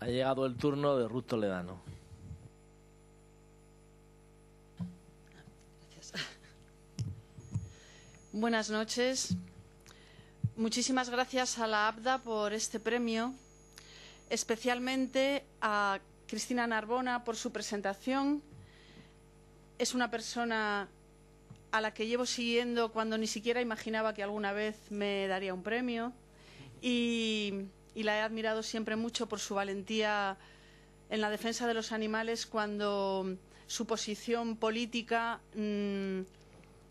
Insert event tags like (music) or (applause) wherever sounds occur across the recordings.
Ha llegado el turno de Ruth Toledano. Buenas noches. Muchísimas gracias a la ABDA por este premio, especialmente a Cristina Narbona por su presentación. Es una persona a la que llevo siguiendo cuando ni siquiera imaginaba que alguna vez me daría un premio y y la he admirado siempre mucho por su valentía en la defensa de los animales cuando su posición política mm,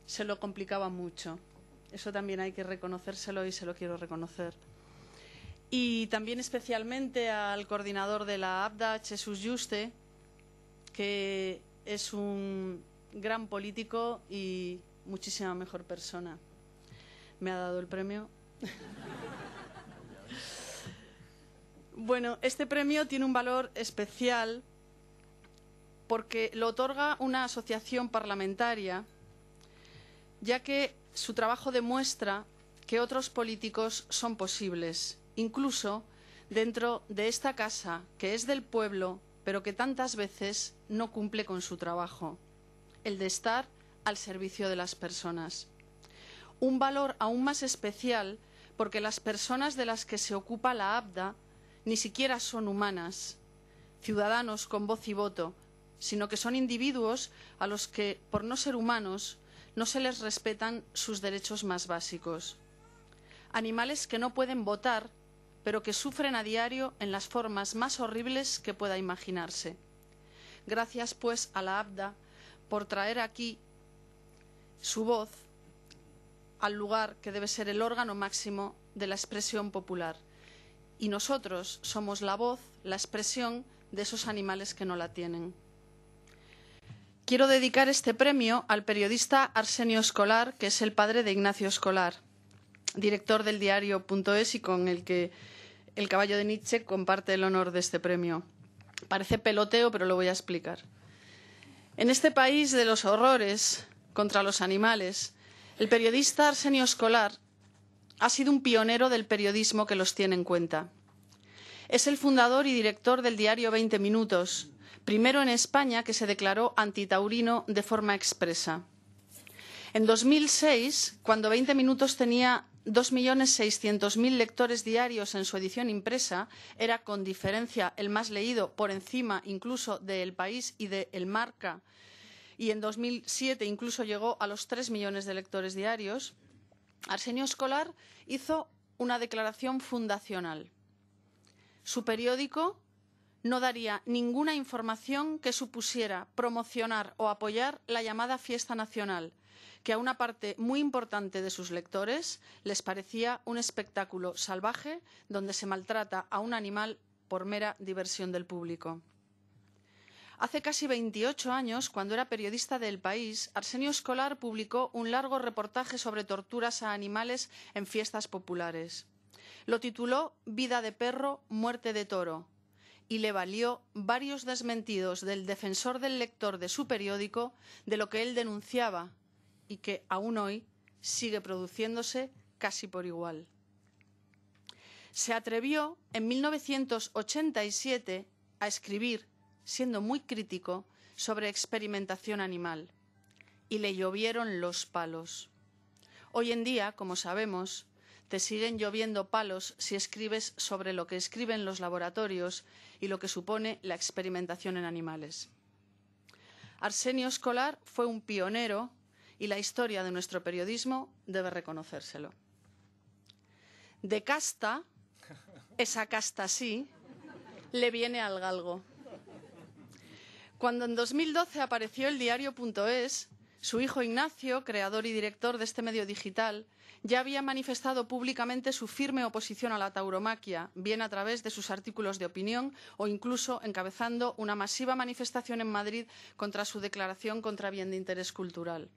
se lo complicaba mucho. Eso también hay que reconocérselo y se lo quiero reconocer. Y también especialmente al coordinador de la ABDA, Jesús Juste, que es un gran político y muchísima mejor persona. Me ha dado el premio. (laughs) Bueno, este premio tiene un valor especial porque lo otorga una asociación parlamentaria, ya que su trabajo demuestra que otros políticos son posibles, incluso dentro de esta casa que es del pueblo, pero que tantas veces no cumple con su trabajo, el de estar al servicio de las personas. Un valor aún más especial porque las personas de las que se ocupa la ABDA ni siquiera son humanas, ciudadanos con voz y voto, sino que son individuos a los que, por no ser humanos, no se les respetan sus derechos más básicos. Animales que no pueden votar, pero que sufren a diario en las formas más horribles que pueda imaginarse. Gracias, pues, a la ABDA por traer aquí su voz al lugar que debe ser el órgano máximo de la expresión popular y nosotros somos la voz, la expresión de esos animales que no la tienen. Quiero dedicar este premio al periodista Arsenio Escolar, que es el padre de Ignacio Escolar, director del diario.es y con el que el caballo de Nietzsche comparte el honor de este premio. Parece peloteo, pero lo voy a explicar. En este país de los horrores contra los animales, el periodista Arsenio Escolar ha sido un pionero del periodismo que los tiene en cuenta. Es el fundador y director del diario 20 Minutos, primero en España que se declaró antitaurino de forma expresa. En 2006, cuando 20 Minutos tenía 2.600.000 lectores diarios en su edición impresa, era con diferencia el más leído, por encima incluso de El País y de El Marca, y en 2007 incluso llegó a los 3 millones de lectores diarios. Arsenio Escolar hizo una declaración fundacional. Su periódico no daría ninguna información que supusiera promocionar o apoyar la llamada fiesta nacional, que a una parte muy importante de sus lectores les parecía un espectáculo salvaje donde se maltrata a un animal por mera diversión del público. Hace casi 28 años, cuando era periodista del país, Arsenio Escolar publicó un largo reportaje sobre torturas a animales en fiestas populares. Lo tituló Vida de perro, muerte de toro y le valió varios desmentidos del defensor del lector de su periódico de lo que él denunciaba y que aún hoy sigue produciéndose casi por igual. Se atrevió en 1987 a escribir siendo muy crítico sobre experimentación animal, y le llovieron los palos. Hoy en día, como sabemos, te siguen lloviendo palos si escribes sobre lo que escriben los laboratorios y lo que supone la experimentación en animales. Arsenio Escolar fue un pionero y la historia de nuestro periodismo debe reconocérselo. De casta, esa casta sí, le viene al galgo. Cuando en 2012 apareció el diario.es, su hijo Ignacio, creador y director de este medio digital, ya había manifestado públicamente su firme oposición a la tauromaquia, bien a través de sus artículos de opinión o incluso encabezando una masiva manifestación en Madrid contra su declaración contra bien de interés cultural.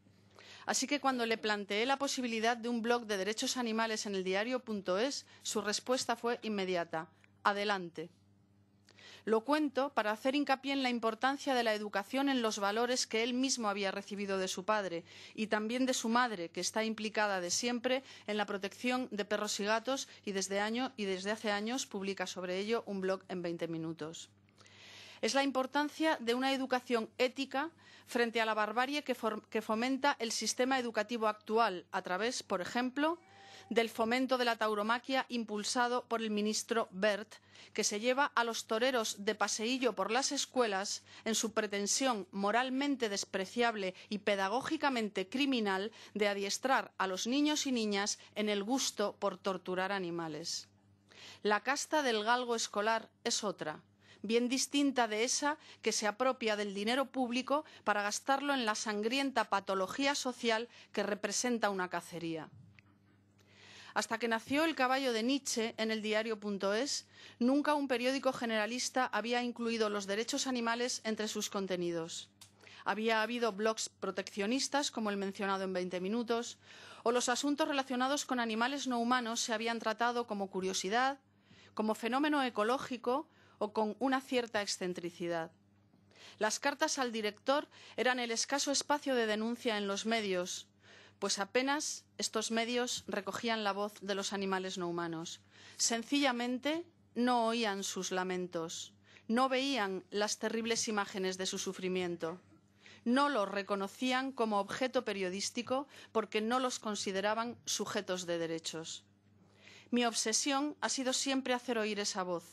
Así que cuando le planteé la posibilidad de un blog de derechos animales en el diario.es, su respuesta fue inmediata. Adelante. Lo cuento para hacer hincapié en la importancia de la educación en los valores que él mismo había recibido de su padre y también de su madre, que está implicada de siempre en la protección de perros y gatos y desde, año, y desde hace años publica sobre ello un blog en 20 minutos es la importancia de una educación ética frente a la barbarie que, fomenta el sistema educativo actual a través, por ejemplo, del fomento de la tauromaquia impulsado por el ministro Bert, que se lleva a los toreros de paseillo por las escuelas en su pretensión moralmente despreciable y pedagógicamente criminal de adiestrar a los niños y niñas en el gusto por torturar animales. La casta del galgo escolar es otra, bien distinta de esa que se apropia del dinero público para gastarlo en la sangrienta patología social que representa una cacería. Hasta que nació El caballo de Nietzsche en el diario.es, nunca un periódico generalista había incluido los derechos animales entre sus contenidos. Había habido blogs proteccionistas, como el mencionado en 20 minutos, o los asuntos relacionados con animales no humanos se habían tratado como curiosidad, como fenómeno ecológico o con una cierta excentricidad. Las cartas al director eran el escaso espacio de denuncia en los medios, pues apenas estos medios recogían la voz de los animales no humanos. Sencillamente no oían sus lamentos, no veían las terribles imágenes de su sufrimiento, no los reconocían como objeto periodístico porque no los consideraban sujetos de derechos. Mi obsesión ha sido siempre hacer oír esa voz,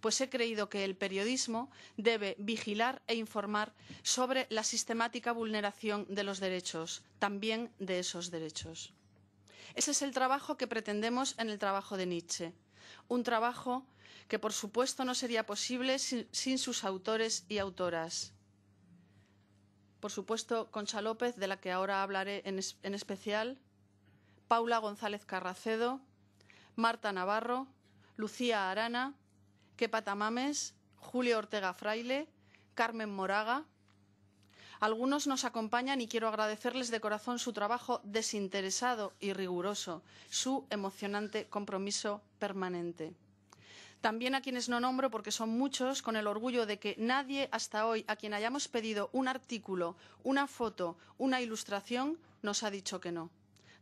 pues he creído que el periodismo debe vigilar e informar sobre la sistemática vulneración de los derechos, también de esos derechos. Ese es el trabajo que pretendemos en el trabajo de Nietzsche, un trabajo que, por supuesto, no sería posible sin, sus autores y autoras por supuesto, Concha López, de la que ahora hablaré en, especial, Paula González Carracedo, Marta Navarro, Lucía Arana, que Patamames, Julio Ortega Fraile, Carmen Moraga. Algunos nos acompañan y quiero agradecerles de corazón su trabajo desinteresado y riguroso, su emocionante compromiso permanente. También a quienes no nombro porque son muchos, con el orgullo de que nadie hasta hoy a quien hayamos pedido un artículo, una foto, una ilustración, nos ha dicho que no.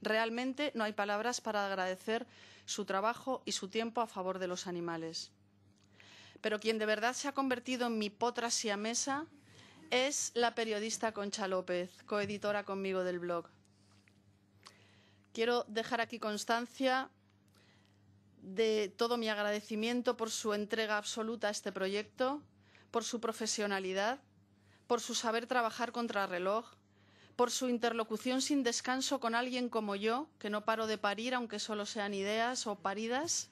Realmente no hay palabras para agradecer su trabajo y su tiempo a favor de los animales pero quien de verdad se ha convertido en mi potra mesa es la periodista Concha López, coeditora conmigo del blog. Quiero dejar aquí constancia de todo mi agradecimiento por su entrega absoluta a este proyecto, por su profesionalidad, por su saber trabajar contra reloj, por su interlocución sin descanso con alguien como yo, que no paro de parir aunque solo sean ideas o paridas,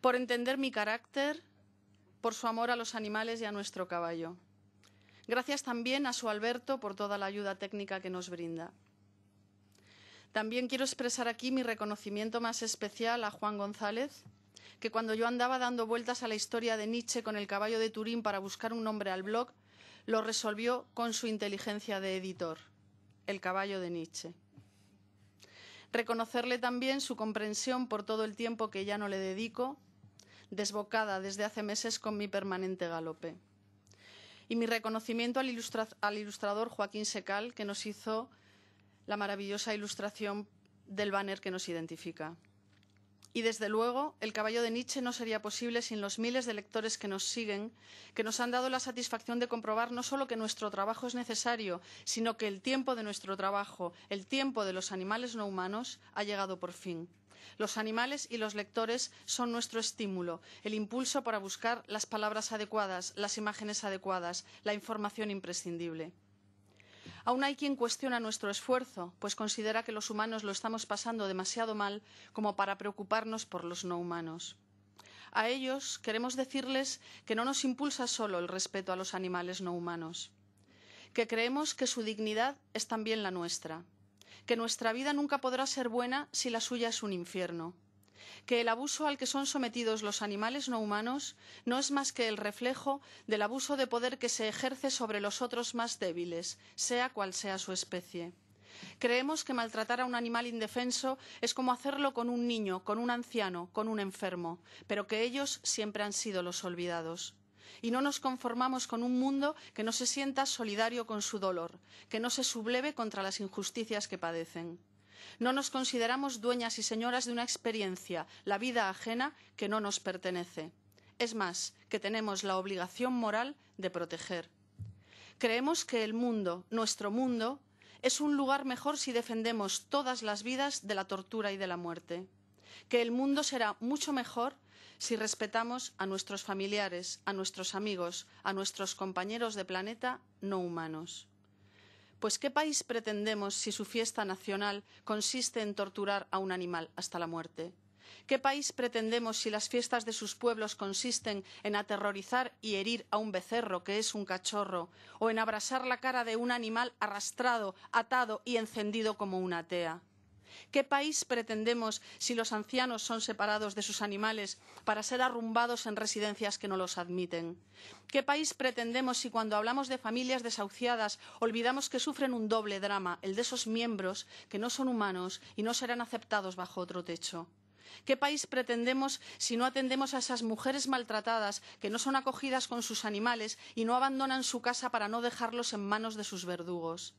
por entender mi carácter, por su amor a los animales y a nuestro caballo. Gracias también a su Alberto por toda la ayuda técnica que nos brinda. También quiero expresar aquí mi reconocimiento más especial a Juan González, que cuando yo andaba dando vueltas a la historia de Nietzsche con el caballo de Turín para buscar un nombre al blog, lo resolvió con su inteligencia de editor, el caballo de Nietzsche. Reconocerle también su comprensión por todo el tiempo que ya no le dedico desbocada desde hace meses con mi permanente galope. Y mi reconocimiento al, ilustrador Joaquín Secal, que nos hizo la maravillosa ilustración del banner que nos identifica. Y desde luego, el caballo de Nietzsche no sería posible sin los miles de lectores que nos siguen, que nos han dado la satisfacción de comprobar no solo que nuestro trabajo es necesario, sino que el tiempo de nuestro trabajo, el tiempo de los animales no humanos, ha llegado por fin. Los animales y los lectores son nuestro estímulo, el impulso para buscar las palabras adecuadas, las imágenes adecuadas, la información imprescindible. Aún hay quien cuestiona nuestro esfuerzo, pues considera que los humanos lo estamos pasando demasiado mal como para preocuparnos por los no humanos. A ellos queremos decirles que no nos impulsa solo el respeto a los animales no humanos, que creemos que su dignidad es también la nuestra, que nuestra vida nunca podrá ser buena si la suya es un infierno que el abuso al que son sometidos los animales no humanos no es más que el reflejo del abuso de poder que se ejerce sobre los otros más débiles, sea cual sea su especie. Creemos que maltratar a un animal indefenso es como hacerlo con un niño, con un anciano, con un enfermo, pero que ellos siempre han sido los olvidados. Y no nos conformamos con un mundo que no se sienta solidario con su dolor, que no se subleve contra las injusticias que padecen. No nos consideramos dueñas y señoras de una experiencia, la vida ajena, que no nos pertenece. Es más, que tenemos la obligación moral de proteger. Creemos que el mundo, nuestro mundo, es un lugar mejor si defendemos todas las vidas de la tortura y de la muerte. Que el mundo será mucho mejor si respetamos a nuestros familiares, a nuestros amigos, a nuestros compañeros de planeta no humanos. Pues ¿qué país pretendemos si su fiesta nacional consiste en torturar a un animal hasta la muerte? ¿Qué país pretendemos si las fiestas de sus pueblos consisten en aterrorizar y herir a un becerro que es un cachorro, o en abrasar la cara de un animal arrastrado, atado y encendido como una tea? ¿Qué país pretendemos si los ancianos son separados de sus animales para ser arrumbados en residencias que no los admiten? ¿Qué país pretendemos si cuando hablamos de familias desahuciadas olvidamos que sufren un doble drama, el de esos miembros que no son humanos y no serán aceptados bajo otro techo? ¿Qué país pretendemos si no atendemos a esas mujeres maltratadas que no son acogidas con sus animales y no abandonan su casa para no dejarlos en manos de sus verdugos?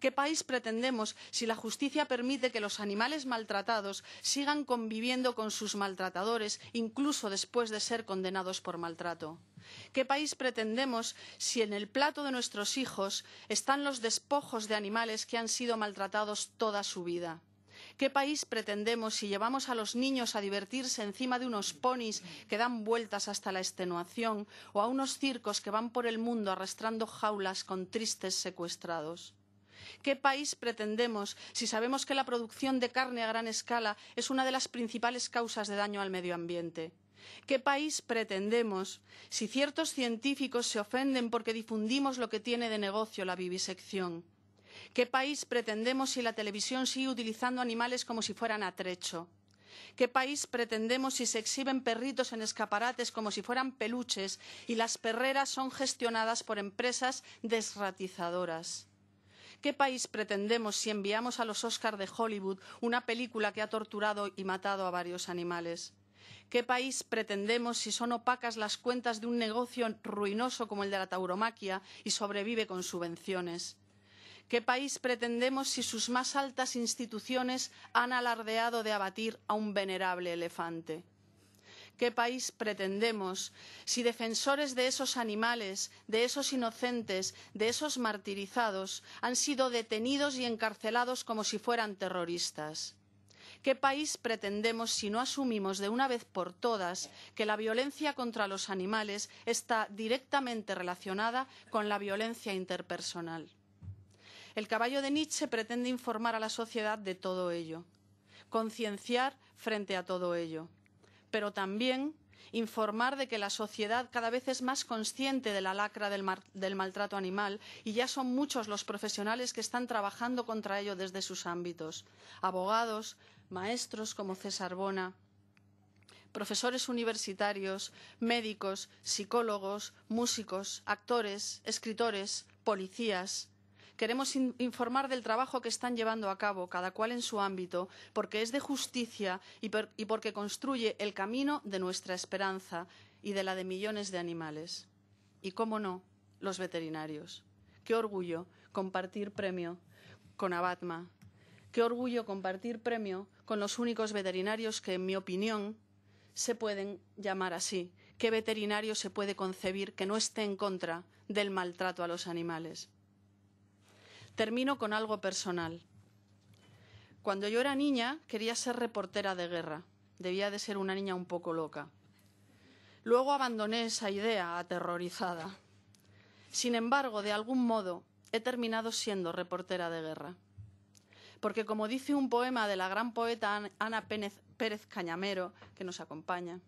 ¿Qué país pretendemos si la justicia permite que los animales maltratados sigan conviviendo con sus maltratadores incluso después de ser condenados por maltrato? ¿Qué país pretendemos si en el plato de nuestros hijos están los despojos de animales que han sido maltratados toda su vida? ¿Qué país pretendemos si llevamos a los niños a divertirse encima de unos ponis que dan vueltas hasta la extenuación o a unos circos que van por el mundo arrastrando jaulas con tristes secuestrados? ¿Qué país pretendemos si sabemos que la producción de carne a gran escala es una de las principales causas de daño al medio ambiente? ¿Qué país pretendemos si ciertos científicos se ofenden porque difundimos lo que tiene de negocio la vivisección? ¿Qué país pretendemos si la televisión sigue utilizando animales como si fueran atrecho? ¿Qué país pretendemos si se exhiben perritos en escaparates como si fueran peluches y las perreras son gestionadas por empresas desratizadoras? ¿Qué país pretendemos si enviamos a los Óscar de Hollywood una película que ha torturado y matado a varios animales? ¿Qué país pretendemos si son opacas las cuentas de un negocio ruinoso como el de la tauromaquia y sobrevive con subvenciones? ¿Qué país pretendemos si sus más altas instituciones han alardeado de abatir a un venerable elefante? qué país pretendemos, si defensores de esos animales, de esos inocentes, de esos martirizados, han sido detenidos y encarcelados como si fueran terroristas. ¿Qué país pretendemos si no asumimos de una vez por todas que la violencia contra los animales está directamente relacionada con la violencia interpersonal? El caballo de Nietzsche pretende informar a la sociedad de todo ello, concienciar frente a todo ello pero también informar de que la sociedad cada vez es más consciente de la lacra del, maltrato animal y ya son muchos los profesionales que están trabajando contra ello desde sus ámbitos abogados, maestros como César Bona, profesores universitarios, médicos, psicólogos, músicos, actores, escritores, policías, Queremos informar del trabajo que están llevando a cabo, cada cual en su ámbito, porque es de justicia y, porque construye el camino de nuestra esperanza y de la de millones de animales. Y, cómo no, los veterinarios. Qué orgullo compartir premio con Abatma. Qué orgullo compartir premio con los únicos veterinarios que, en mi opinión, se pueden llamar así. ¿Qué veterinario se puede concebir que no esté en contra del maltrato a los animales? Termino con algo personal. Cuando yo era niña quería ser reportera de guerra. Debía de ser una niña un poco loca. Luego abandoné esa idea aterrorizada. Sin embargo, de algún modo, he terminado siendo reportera de guerra. Porque como dice un poema de la gran poeta Ana Pérez Cañamero, que nos acompaña,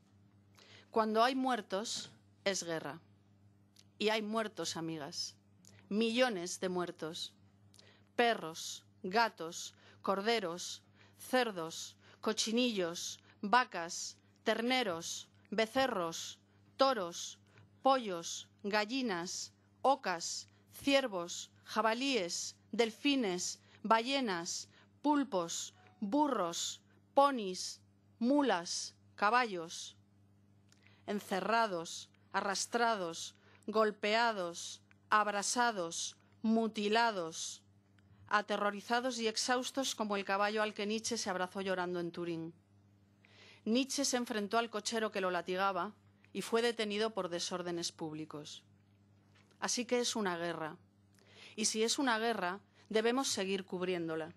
cuando hay muertos es guerra. Y hay muertos, amigas. Millones de muertos perros, gatos, corderos, cerdos, cochinillos, vacas, terneros, becerros, toros, pollos, gallinas, ocas, ciervos, jabalíes, delfines, ballenas, pulpos, burros, ponis, mulas, caballos. Encerrados, arrastrados, golpeados, abrasados, mutilados, aterrorizados y exhaustos como el caballo al que Nietzsche se abrazó llorando en Turín. Nietzsche se enfrentó al cochero que lo latigaba y fue detenido por desórdenes públicos. Así que es una guerra. Y si es una guerra, debemos seguir cubriéndola.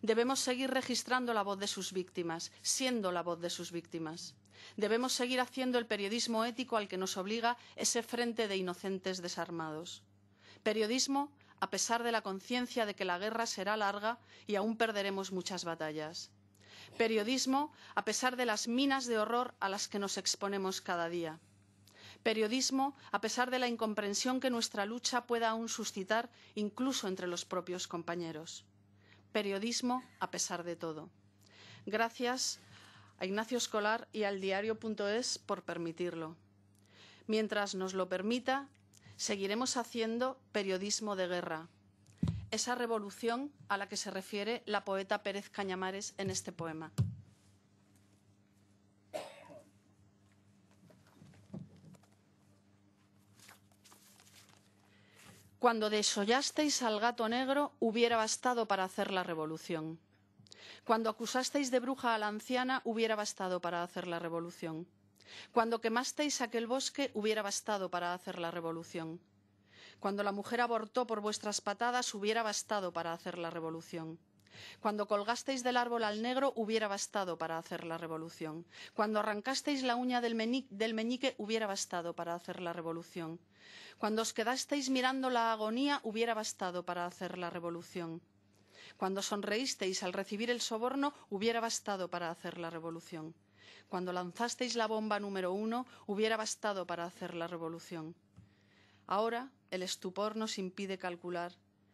Debemos seguir registrando la voz de sus víctimas, siendo la voz de sus víctimas. Debemos seguir haciendo el periodismo ético al que nos obliga ese frente de inocentes desarmados. Periodismo a pesar de la conciencia de que la guerra será larga y aún perderemos muchas batallas. Periodismo a pesar de las minas de horror a las que nos exponemos cada día. Periodismo a pesar de la incomprensión que nuestra lucha pueda aún suscitar incluso entre los propios compañeros. Periodismo a pesar de todo. Gracias a Ignacio Escolar y al diario.es por permitirlo. Mientras nos lo permita, seguiremos haciendo periodismo de guerra, esa revolución a la que se refiere la poeta Pérez Cañamares en este poema. Cuando desollasteis al gato negro hubiera bastado para hacer la revolución. Cuando acusasteis de bruja a la anciana hubiera bastado para hacer la revolución. Cuando quemasteis aquel bosque hubiera bastado para hacer la revolución. Cuando la mujer abortó por vuestras patadas hubiera bastado para hacer la revolución. Cuando colgasteis del árbol al negro hubiera bastado para hacer la revolución. Cuando arrancasteis la uña del, meñique, hubiera bastado para hacer la revolución. Cuando os quedasteis mirando la agonía hubiera bastado para hacer la revolución. Cuando sonreísteis al recibir el soborno hubiera bastado para hacer la revolución. Cuando lanzasteis la bomba número uno, hubiera bastado para hacer la revolución. Ahora el estupor nos impide calcular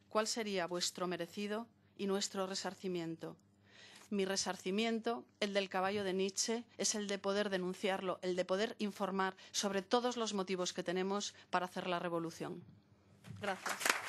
cuál sería vuestro merecido y nuestro resarcimiento. Mi resarcimiento, el del caballo de Nietzsche, es el de poder denunciarlo, el de poder informar sobre todos los motivos que tenemos para hacer la revolución. Gracias.